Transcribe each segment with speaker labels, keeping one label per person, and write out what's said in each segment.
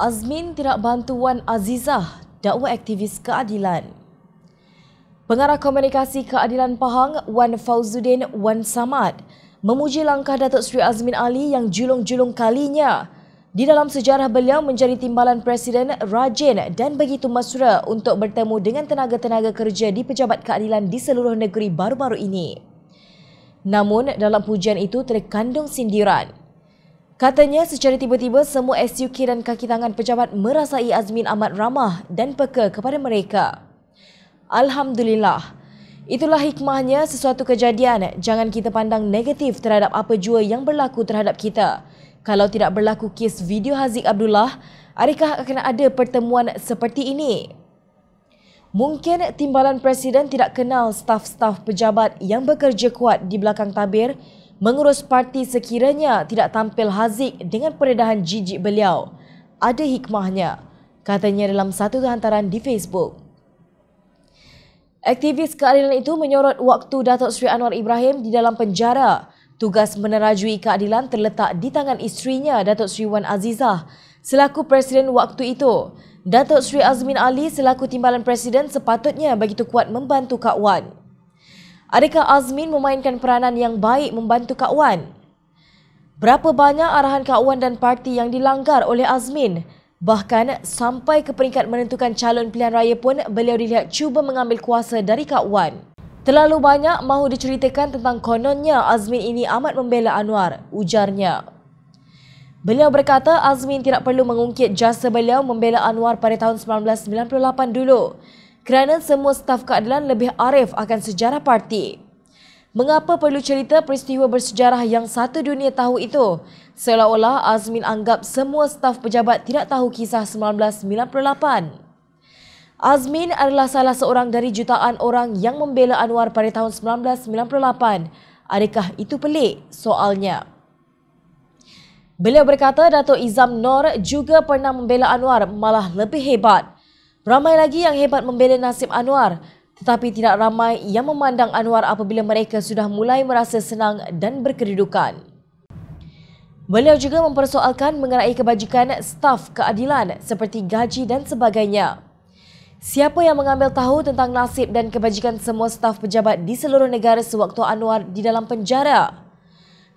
Speaker 1: Azmin tidak bantu Wan Azizah dakwa aktivis keadilan. Pengarah Komunikasi Keadilan Pahang Wan Fauzudin Wan Samad memuji langkah Datuk Seri Azmin Ali yang julung-julung kalinya di dalam sejarah beliau menjadi timbalan presiden rajin dan begitu mesra untuk bertemu dengan tenaga-tenaga kerja di pejabat keadilan di seluruh negeri baru-baru ini. Namun dalam pujian itu terkandung sindiran. Katanya secara tiba-tiba semua SUK dan kaki tangan pejabat merasai Azmin amat ramah dan peka kepada mereka. Alhamdulillah. Itulah hikmahnya sesuatu kejadian. Jangan kita pandang negatif terhadap apa jua yang berlaku terhadap kita. Kalau tidak berlaku kes video Haziq Abdullah, adakah akan ada pertemuan seperti ini? Mungkin timbalan presiden tidak kenal staf-staf pejabat yang bekerja kuat di belakang tabir mengurus parti sekiranya tidak tampil hazik dengan peredahan jijik beliau. Ada hikmahnya, katanya dalam satu hantaran di Facebook. Aktivis keadilan itu menyorot waktu Datuk Sri Anwar Ibrahim di dalam penjara. Tugas menerajui keadilan terletak di tangan istrinya Datuk Sri Wan Azizah selaku presiden waktu itu. Datuk Sri Azmin Ali selaku timbalan presiden sepatutnya begitu kuat membantu Kak Wan. Adakah Azmin memainkan peranan yang baik membantu Kak Wan? Berapa banyak arahan Kak Wan dan parti yang dilanggar oleh Azmin? Bahkan sampai ke peringkat menentukan calon pilihan raya pun beliau dilihat cuba mengambil kuasa dari Kak Wan. Terlalu banyak mahu diceritakan tentang kononnya Azmin ini amat membela Anwar, ujarnya. Beliau berkata Azmin tidak perlu mengungkit jasa beliau membela Anwar pada tahun 1998 dulu kerana semua staf keadilan lebih arif akan sejarah parti. Mengapa perlu cerita peristiwa bersejarah yang satu dunia tahu itu? Seolah-olah Azmin anggap semua staf pejabat tidak tahu kisah 1998. Azmin adalah salah seorang dari jutaan orang yang membela Anwar pada tahun 1998. Adakah itu pelik? Soalnya. Beliau berkata Dato' Izam Nor juga pernah membela Anwar malah lebih hebat. Ramai lagi yang hebat membela nasib Anwar tetapi tidak ramai yang memandang Anwar apabila mereka sudah mulai merasa senang dan berkedudukan. Beliau juga mempersoalkan mengenai kebajikan staf keadilan seperti gaji dan sebagainya. Siapa yang mengambil tahu tentang nasib dan kebajikan semua staf pejabat di seluruh negara sewaktu Anwar di dalam penjara?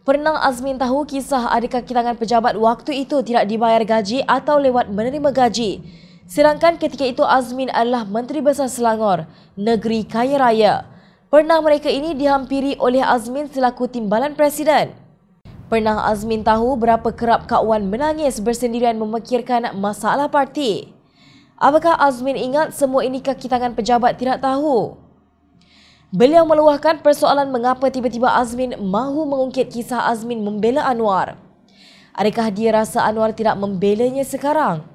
Speaker 1: Pernah Azmin tahu kisah adakah kitangan pejabat waktu itu tidak dibayar gaji atau lewat menerima gaji? Sedangkan ketika itu Azmin adalah Menteri Besar Selangor, negeri kaya raya. Pernah mereka ini dihampiri oleh Azmin selaku timbalan presiden. Pernah Azmin tahu berapa kerap Kak Wan menangis bersendirian memikirkan masalah parti. Apakah Azmin ingat semua ini kaki tangan pejabat tidak tahu? Beliau meluahkan persoalan mengapa tiba-tiba Azmin mahu mengungkit kisah Azmin membela Anwar. Adakah dia rasa Anwar tidak membelanya sekarang?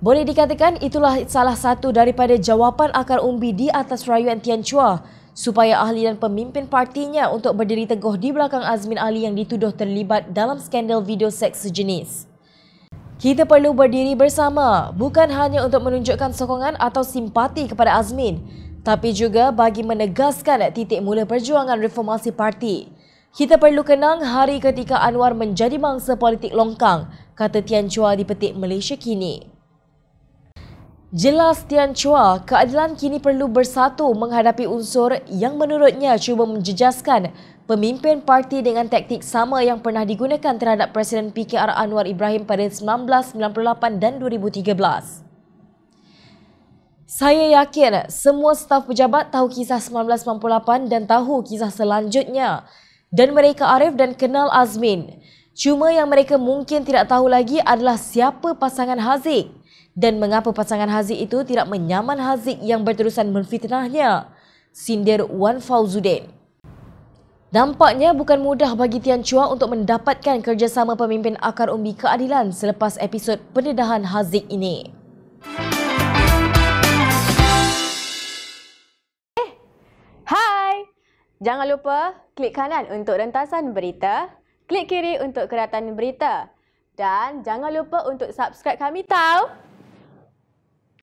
Speaker 1: Boleh dikatakan itulah salah satu daripada jawapan akar umbi di atas rayuan Tian Chua supaya ahli dan pemimpin partinya untuk berdiri teguh di belakang Azmin Ali yang dituduh terlibat dalam skandal video seks sejenis. Kita perlu berdiri bersama bukan hanya untuk menunjukkan sokongan atau simpati kepada Azmin tapi juga bagi menegaskan titik mula perjuangan reformasi parti. Kita perlu kenang hari ketika Anwar menjadi mangsa politik longkang, kata Tian Chua di Petik Malaysia Kini. Jelas Tian Chua, keadilan kini perlu bersatu menghadapi unsur yang menurutnya cuba menjejaskan pemimpin parti dengan taktik sama yang pernah digunakan terhadap Presiden PKR Anwar Ibrahim pada 1998 dan 2013. Saya yakin semua staf pejabat tahu kisah 1998 dan tahu kisah selanjutnya dan mereka arif dan kenal Azmin. Cuma yang mereka mungkin tidak tahu lagi adalah siapa pasangan Haziq dan mengapa pasangan Haziq itu tidak menyaman Haziq yang berterusan menfitnahnya, sindir Wan Fauzuddin. Nampaknya bukan mudah bagi Tian Chua untuk mendapatkan kerjasama pemimpin akar umbi keadilan selepas episod pendedahan Haziq ini. Hai! Jangan lupa klik kanan untuk rentasan berita, klik kiri untuk keratan berita dan jangan lupa untuk subscribe kami tau!